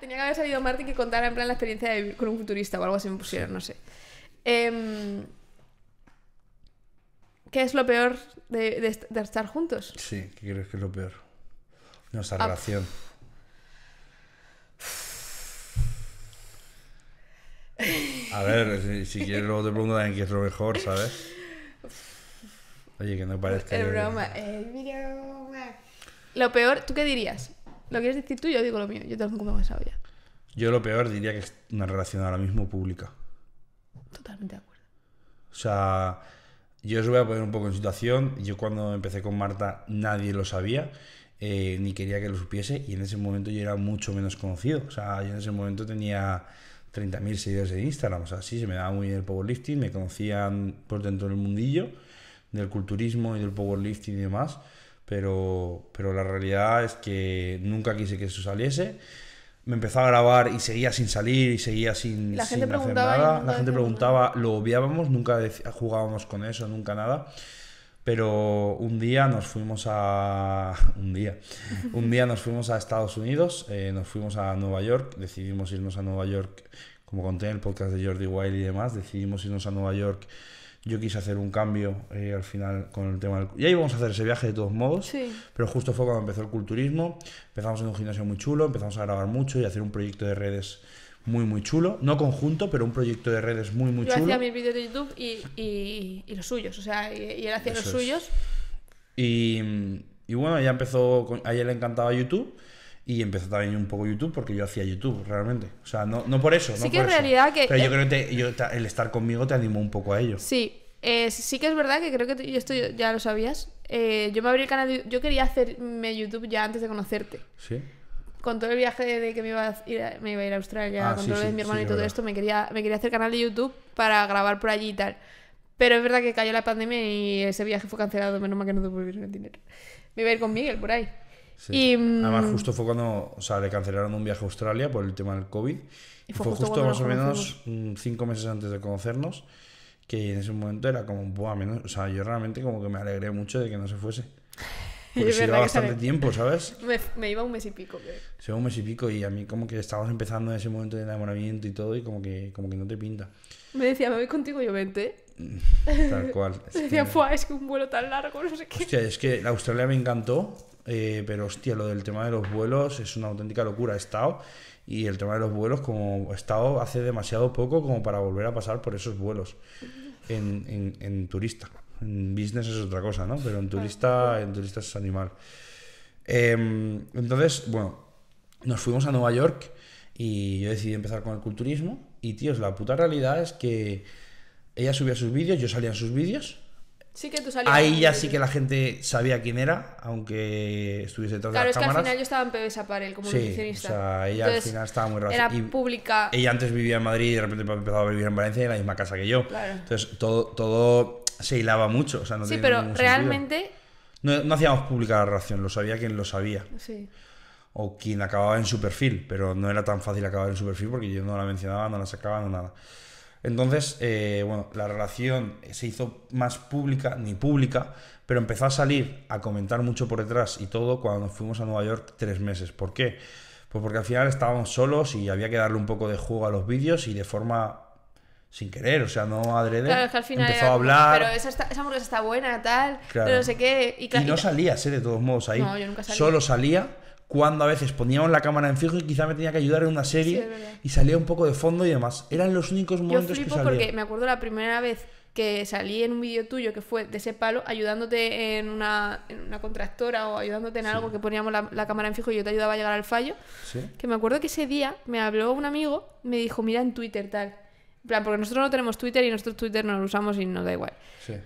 Tenía que haber salido Martín que contara en plan la experiencia de vivir con un futurista o algo así me pusieron, no sé. Em, ¿Qué es lo peor de, estar juntos? Sí, ¿qué crees que es lo peor? Nuestra ah, relación. A ver, si, quieres luego te pregunto también qué es lo mejor, ¿sabes? Oye, que no parezca... Es broma, es broma. Lo peor, ¿tú qué dirías? ¿Lo quieres decir tú? Yo digo lo mío. Yo tampoco me he sabía. Yo lo peor diría que es una relación ahora mismo pública. Totalmente de acuerdo. O sea, yo os voy a poner un poco en situación. Yo cuando empecé con Marta nadie lo sabía. Eh, ni quería que lo supiese y en ese momento yo era mucho menos conocido. O sea, yo en ese momento tenía 30.000 seguidores de Instagram, o sea, sí, se me daba muy bien el powerlifting, me conocían por dentro del mundillo, del culturismo y del powerlifting y demás, pero, pero la realidad es que nunca quise que eso saliese. Me empezó a grabar y seguía sin salir y seguía sin, la gente hacer nada. La gente preguntaba, lo obviábamos, nunca jugábamos con eso, nunca nada. Pero un día nos fuimos a. Un día. Un día nos fuimos a Estados Unidos, eh, nos fuimos a Nueva York, decidimos irnos a Nueva York, como conté en el podcast de Jordi Wild y demás, decidimos irnos a Nueva York yo quise hacer un cambio eh, al final con el tema del... ahí íbamos a hacer ese viaje de todos modos, pero justo fue cuando empezó el culturismo, empezamos en un gimnasio muy chulo, empezamos a grabar mucho y hacer un proyecto de redes muy, muy chulo. No conjunto, pero un proyecto de redes muy, muy chulo. Yo hacía mis vídeos de YouTube y, los suyos, o sea, y, él hacía los suyos. Y, bueno, ya empezó, a le encantaba YouTube y empezó también un poco YouTube porque yo hacía YouTube realmente. O sea, no, no por eso. Sí que en realidad que... Pero yo eh, creo que el estar conmigo te animó un poco a ello. Sí, eh, sí que es verdad que creo que y esto ya lo sabías. Eh, yo me abrí el canal, yo quería hacerme YouTube ya antes de conocerte. Sí. Con todo el viaje de, que me iba a ir a, me iba a, ir a Australia, ah, con todo lo de mi hermano y todo esto, me quería, me quería hacer canal de YouTube para grabar por allí y tal. Pero es verdad que cayó la pandemia y ese viaje fue cancelado, menos mal que no tuve el dinero. Me iba a ir con Miguel por ahí. Y, Además, mm, justo fue cuando, o sea, le cancelaron un viaje a Australia por el tema del COVID. fue, justo, más o menos cinco meses antes de conocernos, que en ese momento era como, menos, o sea, yo realmente como que me alegré mucho de que no se fuese. Porque llevaba bastante tiempo, ¿sabes? Me, iba un mes y pico. Se iba un mes y pico y a mí como que estábamos empezando en ese momento de enamoramiento y todo y como que, como que no te pinta. Me decía, me voy contigo, yo vente. Mm, tal cual. me decía, es que un vuelo tan largo, no sé qué. es que la Australia me encantó eh, pero hostia, lo del tema de los vuelos es una auténtica locura. He estado y el tema de los vuelos, como he estado hace demasiado poco como para volver a pasar por esos vuelos en, turista. En business es otra cosa, ¿no? Pero en turista, en turista es animal. Em, entonces, bueno, nos fuimos a Nueva York y yo decidí empezar con el culturismo. Y tíos, la puta realidad es que ella subía sus vídeos, yo salía en sus vídeos Sí que tú salías. Ahí ya sí que la gente sabía quién era, aunque estuviese detrás de las cámaras. Claro, es que al final yo estaba en PBS Aparel como sí, O sea, ella al final estaba muy rara. Era pública. Ella antes vivía en Madrid y de repente empezaba a vivir en Valencia en la misma casa que yo. Claro. Entonces todo, todo se hilaba mucho. O sea, no sí, pero realmente. No, hacíamos pública la relación, lo sabía quien lo sabía. Sí. O quien acababa en su perfil, pero no era tan fácil acabar en su perfil porque yo no la mencionaba, no la sacaba, no nada. Entonces, eh, bueno, la relación se hizo más pública, ni pública, pero empezó a salir, a comentar mucho por detrás y todo cuando fuimos a Nueva York tres meses. ¿Por qué? Pues porque al final estábamos solos y había que darle un poco de juego a los vídeos y de forma sin querer, o sea, no adrede. Claro, empezó a hablar. Pero esa, está, esa, está buena, tal, pero no sé qué. Y, no salía, de todos modos ahí. No, yo nunca salía. Solo salía cuando a veces poníamos la cámara en fijo y quizá me tenía que ayudar en una serie y salía un poco de fondo y demás. Eran los únicos momentos Yo flipo porque me acuerdo la primera vez que salí en un vídeo tuyo que fue de ese palo, ayudándote en una, en una contractora o ayudándote en algo que poníamos la, cámara en fijo y yo te ayudaba a llegar al fallo. Que me acuerdo que ese día me habló un amigo, me dijo, mira en Twitter tal. plan, porque nosotros no tenemos Twitter y nosotros Twitter no lo usamos y no da igual.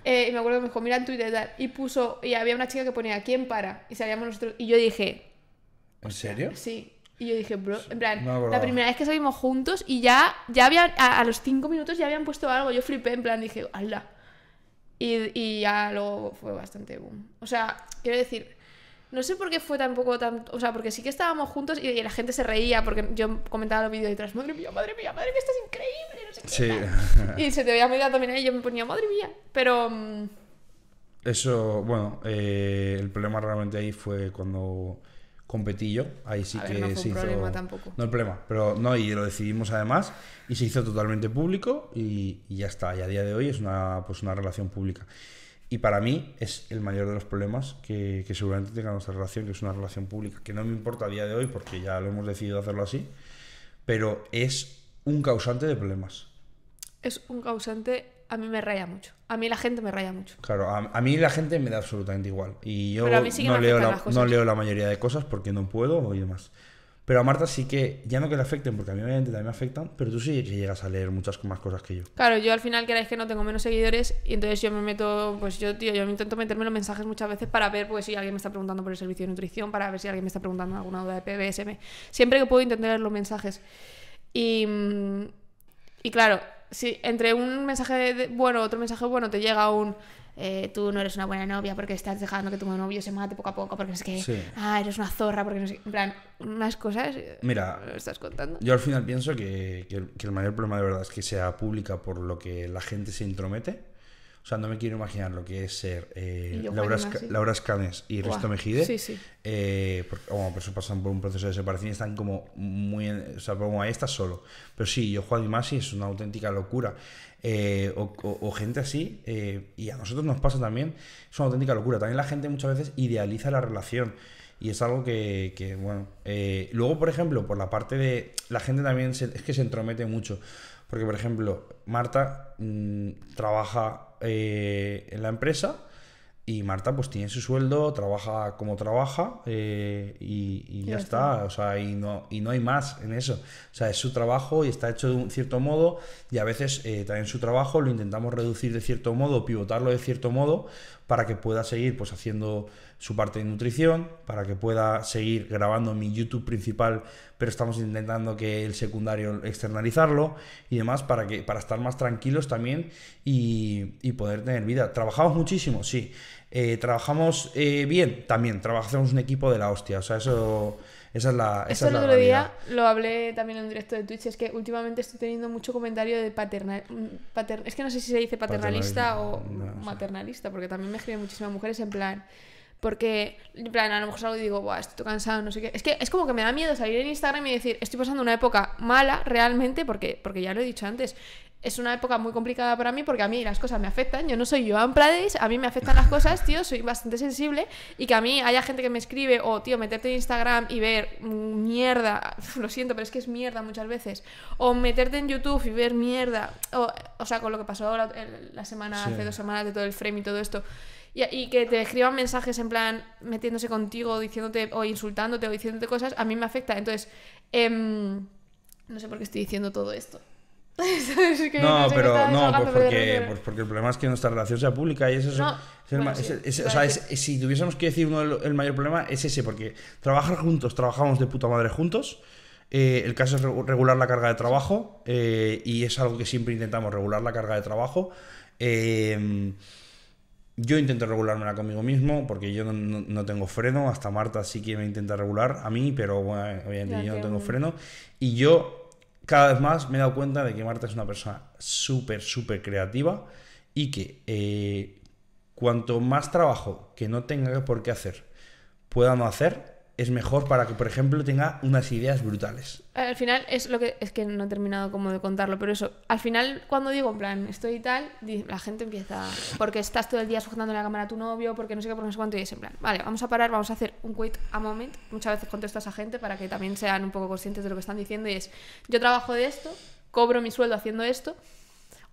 Eh, y me acuerdo que me dijo, mira en Twitter tal. Y puso, y había una chica que ponía, ¿quién para? Y salíamos nosotros. Y yo dije, ¿En serio? Sí. Y yo dije, bro, en plan, la primera vez que salimos juntos y ya, ya habían, a, los cinco minutos ya habían puesto algo. Yo flipé, en plan, dije, ala. Y, ya luego fue bastante boom. O sea, quiero decir, no sé por qué fue tampoco tan. O sea, porque sí que estábamos juntos y, la gente se reía porque yo comentaba los vídeos detrás, madre mía, madre mía, madre mía, estás increíble, Sí. y se te veía mi también y yo me ponía, madre mía. Pero. Mm, Eso, bueno, eh, el problema realmente ahí fue cuando competí Ahí sí que no problema tampoco. No el problema, pero no, y lo decidimos además. Y se hizo totalmente público y, ya está. Y a día de hoy es una, pues una relación pública. Y para mí es el mayor de los problemas que, que, seguramente tenga nuestra relación, que es una relación pública, que no me importa a día de hoy porque ya lo hemos decidido hacerlo así, pero es un causante de problemas. Es un causante a mí me raya mucho. A mí la gente me raya mucho. Claro, a, mí la gente me da absolutamente igual. Y yo no, leo la, mayoría de cosas porque no puedo y demás. Pero a Marta sí que, ya no que le afecten, porque a mí obviamente también me afectan, pero tú sí que llegas a leer muchas más cosas que yo. Claro, yo al final queráis que no tengo menos seguidores y entonces yo me meto, pues yo, tío, yo me intento meterme los mensajes muchas veces para ver pues si alguien me está preguntando por el servicio de nutrición, para ver si alguien me está preguntando alguna duda de PBSM. Siempre que puedo intentar leer los mensajes. Y, mm, y claro, si entre un mensaje de, bueno, otro mensaje bueno, te llega un... Eh, tú no eres una buena novia porque estás dejando que tu novio se mate poco a poco, porque es que ah, eres una zorra, porque no sé. En plan, unas cosas. Eh, Mira, estás contando. Yo al final pienso que, que, el mayor problema de verdad es que sea pública por lo que la gente se intromete. O sea, no me quiero imaginar lo que es ser eh, Laura, Laura, y Risto Mejide. Sí, sí. Eh, bueno, por pues eso pasan por un proceso de separación y están como muy. O sea, como ahí estás solo. Pero sí, yo Juan y Masi es una auténtica locura. Eh, o, o, gente así, y a nosotros nos pasa también, es una auténtica locura. También la gente muchas veces idealiza la relación. Y es algo que, bueno. Eh, luego, por ejemplo, por la parte de. La gente también es que se entromete mucho. Porque, por ejemplo, Marta mm, trabaja eh, en la empresa y Marta pues tiene su sueldo, trabaja como trabaja eh, y, ya está, o sea, y no, y no hay más en eso. O sea, es su trabajo y está hecho de un cierto modo y a veces también su trabajo lo intentamos reducir de cierto modo, pivotarlo de cierto modo, para que pueda seguir pues, haciendo su parte de nutrición, para que pueda seguir grabando mi YouTube principal, pero estamos intentando que el secundario externalizarlo y demás, para, que, para estar más tranquilos también y, poder tener vida. ¿Trabajamos muchísimo? Sí. Eh, ¿Trabajamos eh, bien? También, trabajamos un equipo de la hostia. O sea, eso esa es la. Esa es el otro día lo hablé también en un directo de Twitch. Es que últimamente estoy teniendo mucho comentario de paternal. es que no sé si se dice paternalista, o maternalista, porque también me escriben muchísimas mujeres en plan. Porque, en plan, a lo mejor salgo y digo, Buah, estoy cansado, no sé qué. Es que es como que me da miedo salir en Instagram y decir, estoy pasando una época mala realmente, porque, porque ya lo he dicho antes, es una época muy complicada para mí porque a mí las cosas me afectan. Yo no soy Joan Prades, a mí me afectan las cosas, tío, soy bastante sensible. Y que a mí haya gente que me escribe o, oh, tío, meterte en Instagram y ver mierda, lo siento, pero es que es mierda muchas veces. O meterte en YouTube y ver mierda. O, sea, con lo que pasó ahora la, semana, hace dos semanas de todo el frame y todo esto. Y, que te escriban mensajes en plan metiéndose contigo, diciéndote o insultándote o diciéndote cosas, a mí me afecta. Entonces, em, no sé por qué estoy diciendo todo esto. no, pero no, pues porque, pues porque el problema es que nuestra relación sea pública y eso es, si tuviésemos que decir uno el, mayor problema es ese, porque trabajar juntos, trabajamos de puta madre juntos. Eh, el caso es regular la carga de trabajo eh, y es algo que siempre intentamos regular la carga de trabajo. Em, yo intento regularmela conmigo mismo porque yo no, tengo freno. Hasta Marta sí que me intenta regular a mí, pero bueno, obviamente yo no tengo freno. Y yo cada vez más me he dado cuenta de que Marta es una persona súper, súper creativa y que eh, cuanto más trabajo que no tenga por qué hacer pueda no hacer, es mejor para que, por ejemplo, tenga unas ideas brutales. Al final es lo que es que no he terminado como de contarlo, pero eso, al final cuando digo en plan estoy y tal, la gente empieza porque estás todo el día sujetando la cámara a tu novio, porque no sé qué, por no sé cuánto y es en plan, vale, vamos a parar, vamos a hacer un wait a moment. Muchas veces contestas a gente para que también sean un poco conscientes de lo que están diciendo y es yo trabajo de esto, cobro mi sueldo haciendo esto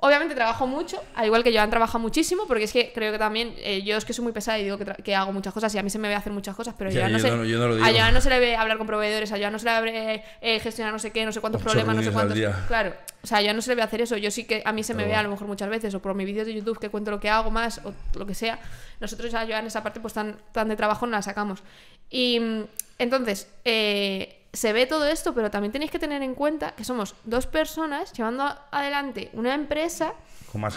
Obviamente trabajo mucho, al igual que han trabajado muchísimo, porque es que creo que también eh, yo es que soy muy pesada y digo que, hago muchas cosas y a mí se me ve hacer muchas cosas, pero ya, no, se, yo no sé. a Joan no se le ve hablar con proveedores, a Joan no se le ve eh, gestionar no sé qué, no sé cuántos problemas, no sé cuántos. Claro, o sea, a Joan no se le ve hacer eso. Yo sí que a mí se me ve a lo mejor muchas veces, o por mis vídeos de YouTube que cuento lo que hago más, o lo que sea. Nosotros a en esa parte pues tan, tan de trabajo no la sacamos. Y mm, entonces, eh, se ve todo esto, pero también tenéis que tener en cuenta que somos dos personas llevando adelante una empresa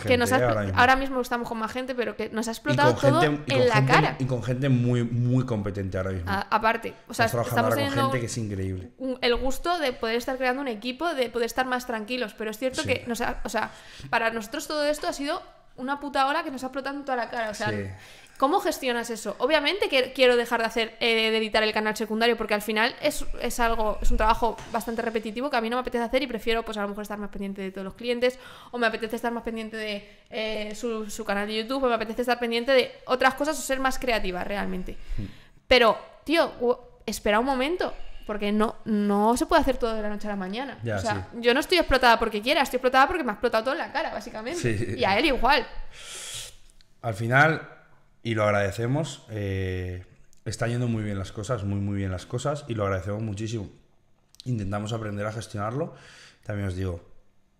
que nos ahora, mismo. estamos con más gente, pero que nos ha explotado todo en la cara. Y con gente muy, muy competente ahora mismo. aparte, o sea, estamos ahora con gente que es increíble. el gusto de poder estar creando un equipo, de poder estar más tranquilos, pero es cierto que o sea, para nosotros todo esto ha sido una puta ola que nos ha explotado en toda la cara. O sea, ¿Cómo gestionas eso? Obviamente que quiero dejar de hacer eh, editar el canal secundario porque al final es, algo, es un trabajo bastante repetitivo que a mí no me apetece hacer y prefiero pues a lo mejor estar más pendiente de todos los clientes o me apetece estar más pendiente de eh, su, canal de YouTube o me apetece estar pendiente de otras cosas o ser más creativa realmente. Hmm. Pero, tío, espera un momento porque no, no se puede hacer todo de la noche a la mañana. yo no estoy explotada porque quiera, estoy explotada porque me ha explotado todo en la cara, básicamente. Y a él igual. Al final, y lo agradecemos. Eh, están yendo muy bien las cosas, muy, muy bien las cosas y lo agradecemos muchísimo. Intentamos aprender a gestionarlo. También os digo,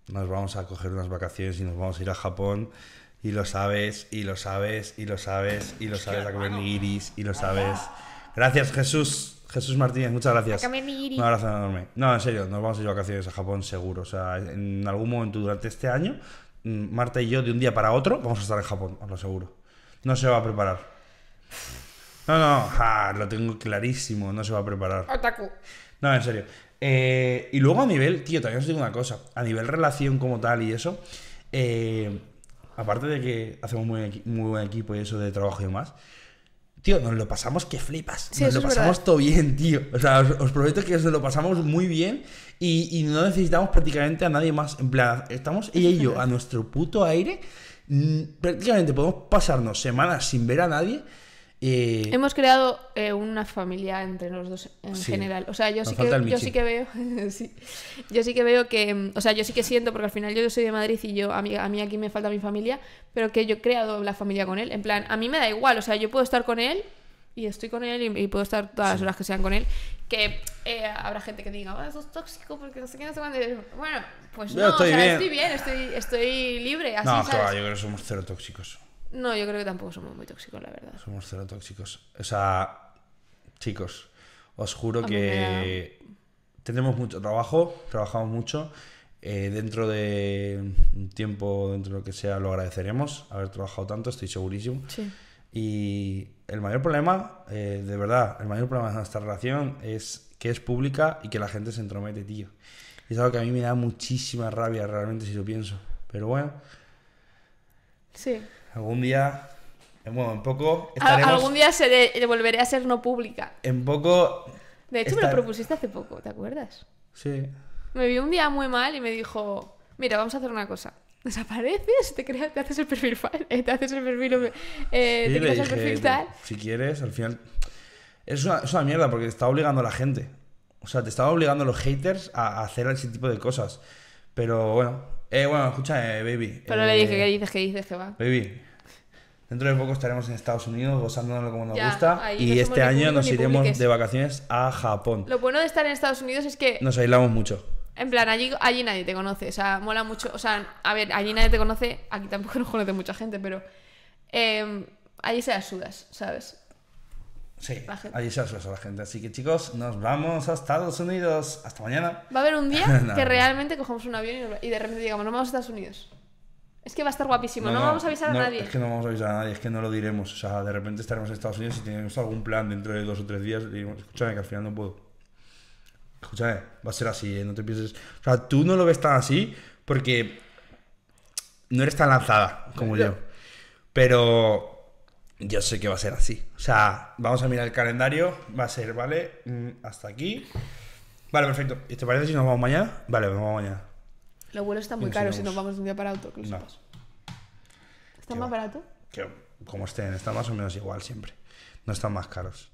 nos vamos a coger unas vacaciones y nos vamos a ir a Japón. Y lo sabes, y lo sabes, y lo sabes, y lo sabes, a comer y lo sabes. Gracias, Jesús. Jesús Martínez, muchas gracias. Un abrazo enorme. No, en serio, nos vamos a ir de vacaciones a Japón seguro. O sea, en algún momento durante este año, mm, Marta y yo, de un día para otro, vamos a estar en Japón, os lo aseguro. No se va a preparar. No, no, lo tengo clarísimo, no se va a preparar. No, en serio. Eh, y luego a nivel, tío, también os digo una cosa, a nivel relación como tal y eso, eh, aparte de que hacemos muy, muy buen equipo y eso de trabajo y demás, Tío, nos lo pasamos que flipas. nos lo pasamos todo bien, tío. O sea, os, prometo que nos lo pasamos muy bien y, y, no necesitamos prácticamente a nadie más. En plan, estamos ella y yo a nuestro puto aire Mm, prácticamente podemos pasarnos semanas sin ver a nadie. Eh, Hemos creado eh, una familia entre los dos en general. O sea, yo, sí que, yo que veo. Yo sí que veo que. Mm, o sea, yo sí que siento, porque al final yo soy de Madrid y yo a mí, a mí aquí me falta mi familia, pero que yo he creado la familia con él. En plan, a mí me da igual. O sea, yo puedo estar con él y estoy con él y, puedo estar todas las horas que sean con él, que eh, habrá gente que diga, oh, eso es tóxico porque no sé qué, no sé cuándo. Bueno, pues no, estoy, bien. estoy bien, estoy, libre. no, yo creo que somos cero tóxicos. No, yo creo que tampoco somos muy tóxicos, la verdad. Somos cero tóxicos. O sea, chicos, os juro que tenemos mucho trabajo, trabajamos mucho. Eh, dentro de un tiempo, dentro de lo que sea, lo agradeceremos haber trabajado tanto, estoy segurísimo. Sí. Y el mayor problema, eh, de verdad, el mayor problema de nuestra relación es que es pública y que la gente se entromete, tío. Es algo que a mí me da muchísima rabia realmente si lo pienso. Pero bueno. Sí. Algún día eh, bueno, en poco estaremos... Algún día se volveré a ser no pública. En poco... De hecho, me lo propusiste hace poco, ¿te acuerdas? Sí. Me vio un día muy mal y me dijo, mira, vamos a hacer una cosa desapareces, te creas, te haces el perfil eh, te haces el perfil, eh, pues, Si quieres, al final. Es una, mierda porque te está obligando a la gente. O sea, te estaba obligando a los haters a, hacer ese tipo de cosas. Pero bueno. Eh, bueno, escucha, eh, baby. Pero le dije, que dices? ¿Qué dices? ¿Qué va? Baby. Dentro de poco estaremos en Estados Unidos Gozándonos como nos gusta y este año nos iremos de vacaciones a Japón. Lo bueno de estar en Estados Unidos es que... Nos aislamos mucho. En plan, allí, allí nadie te conoce, o sea, mola mucho. O sea, a ver, allí nadie te conoce, aquí tampoco nos conoce mucha gente, pero em, allí se las ¿sabes? Sí, allí se las a la gente. Así que chicos, nos vamos a Estados Unidos. Hasta mañana. Va a haber un día que realmente cogemos un avión y, de repente digamos, no vamos a Estados Unidos. Es que va a estar guapísimo, no, vamos a avisar a nadie. Es que no vamos a avisar a nadie, es que no lo diremos. O sea, de repente estaremos en Estados Unidos y tenemos algún plan dentro de dos o tres días y escúchame que al final no puedo escúchame, va a ser así, ¿eh? no te pienses. O sea, tú no lo ves tan así porque no eres tan lanzada como yo. Pero yo sé que va a ser así. O sea, vamos a mirar el calendario. Va a ser, ¿vale? Mm, hasta aquí. Vale, perfecto. ¿Y te parece si nos vamos mañana? Vale, nos vamos mañana. Los vuelos están muy caros si nos vamos un día para otro. no. ¿Está más baratos? como estén, está más o menos igual siempre. No están más caros.